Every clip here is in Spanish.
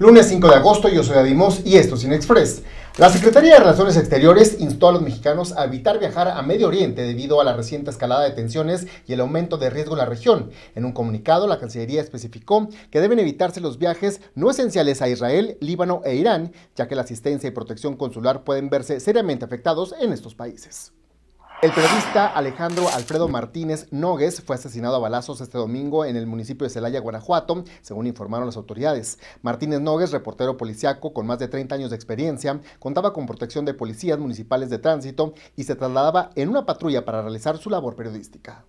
Lunes 5 de agosto, yo soy Adimos y esto es Inexpress. La Secretaría de Relaciones Exteriores instó a los mexicanos a evitar viajar a Medio Oriente debido a la reciente escalada de tensiones y el aumento de riesgo en la región. En un comunicado, la Cancillería especificó que deben evitarse los viajes no esenciales a Israel, Líbano e Irán, ya que la asistencia y protección consular pueden verse seriamente afectados en estos países. El periodista Alejandro Alfredo Martínez Nogues fue asesinado a balazos este domingo en el municipio de Celaya, Guanajuato, según informaron las autoridades. Martínez Nogues, reportero policiaco con más de 30 años de experiencia, contaba con protección de policías municipales de tránsito y se trasladaba en una patrulla para realizar su labor periodística.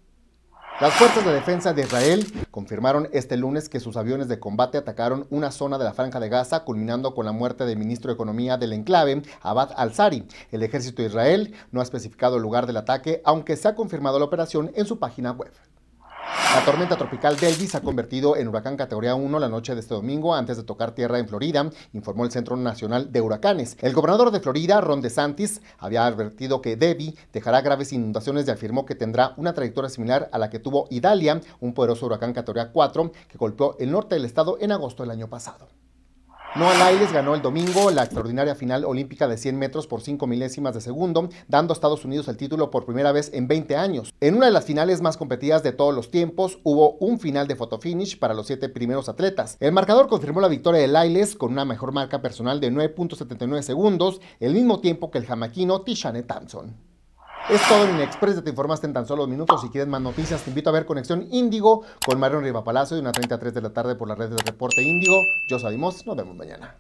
Las fuerzas de defensa de Israel confirmaron este lunes que sus aviones de combate atacaron una zona de la franja de Gaza, culminando con la muerte del ministro de Economía del enclave, Abad al-Sari. El ejército de Israel no ha especificado el lugar del ataque, aunque se ha confirmado la operación en su página web. La tormenta tropical Debbie se ha convertido en huracán categoría 1 la noche de este domingo antes de tocar tierra en Florida, informó el Centro Nacional de Huracanes. El gobernador de Florida, Ron DeSantis, había advertido que Debbie dejará graves inundaciones y afirmó que tendrá una trayectoria similar a la que tuvo Idalia, un poderoso huracán categoría 4 que golpeó el norte del estado en agosto del año pasado. Noah Lyles ganó el domingo la extraordinaria final olímpica de 100 metros por 5 milésimas de segundo, dando a Estados Unidos el título por primera vez en 20 años. En una de las finales más competidas de todos los tiempos, hubo un final de fotofinish para los siete primeros atletas. El marcador confirmó la victoria de Lyles con una mejor marca personal de 9.79 segundos, el mismo tiempo que el jamaquino Tishane Thompson. Es todo en Inexpress, te informaste en tan solo minutos. Si quieres más noticias, te invito a ver Conexión Índigo con Mario Riva Palacio de una 33 de la tarde por las redes de Reporte Índigo. Yo soy nos vemos mañana.